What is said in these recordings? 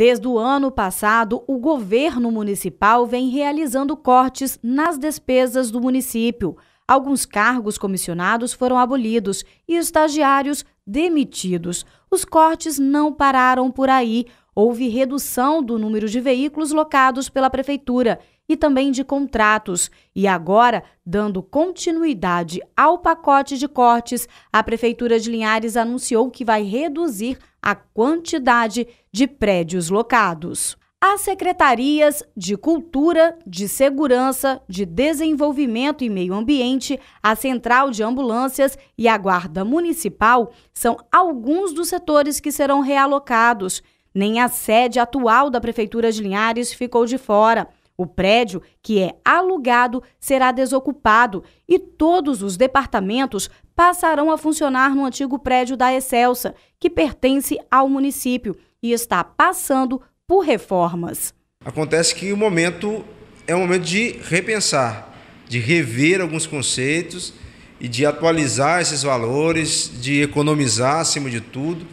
Desde o ano passado, o governo municipal vem realizando cortes nas despesas do município. Alguns cargos comissionados foram abolidos e estagiários demitidos. Os cortes não pararam por aí houve redução do número de veículos locados pela Prefeitura e também de contratos. E agora, dando continuidade ao pacote de cortes, a Prefeitura de Linhares anunciou que vai reduzir a quantidade de prédios locados. As secretarias de Cultura, de Segurança, de Desenvolvimento e Meio Ambiente, a Central de Ambulâncias e a Guarda Municipal são alguns dos setores que serão realocados. Nem a sede atual da Prefeitura de Linhares ficou de fora. O prédio, que é alugado, será desocupado e todos os departamentos passarão a funcionar no antigo prédio da Excelsa, que pertence ao município e está passando por reformas. Acontece que o momento é um momento de repensar, de rever alguns conceitos e de atualizar esses valores, de economizar acima de tudo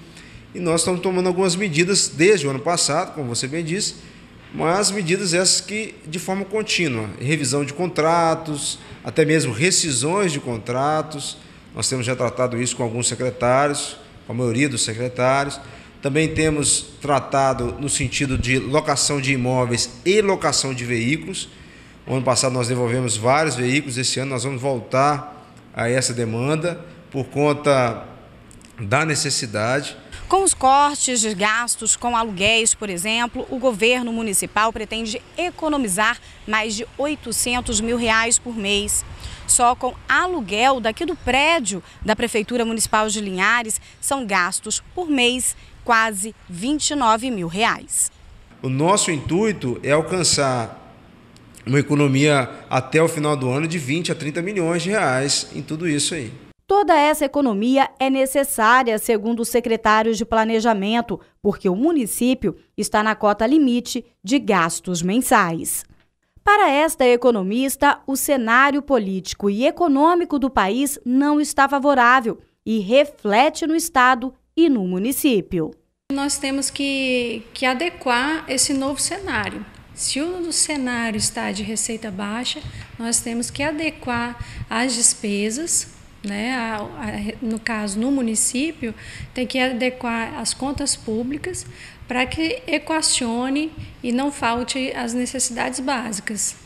e nós estamos tomando algumas medidas desde o ano passado, como você bem disse, mas medidas essas que de forma contínua, revisão de contratos, até mesmo rescisões de contratos. Nós temos já tratado isso com alguns secretários, com a maioria dos secretários. Também temos tratado no sentido de locação de imóveis e locação de veículos. O ano passado nós devolvemos vários veículos, esse ano nós vamos voltar a essa demanda por conta da necessidade. Com os cortes de gastos com aluguéis, por exemplo, o governo municipal pretende economizar mais de 800 mil reais por mês. Só com aluguel daqui do prédio da Prefeitura Municipal de Linhares são gastos por mês quase 29 mil reais. O nosso intuito é alcançar uma economia até o final do ano de 20 a 30 milhões de reais em tudo isso aí. Toda essa economia é necessária, segundo os secretários de Planejamento, porque o município está na cota limite de gastos mensais. Para esta economista, o cenário político e econômico do país não está favorável e reflete no Estado e no município. Nós temos que, que adequar esse novo cenário. Se o cenário está de receita baixa, nós temos que adequar as despesas né? A, a, no caso, no município, tem que adequar as contas públicas para que equacione e não falte as necessidades básicas.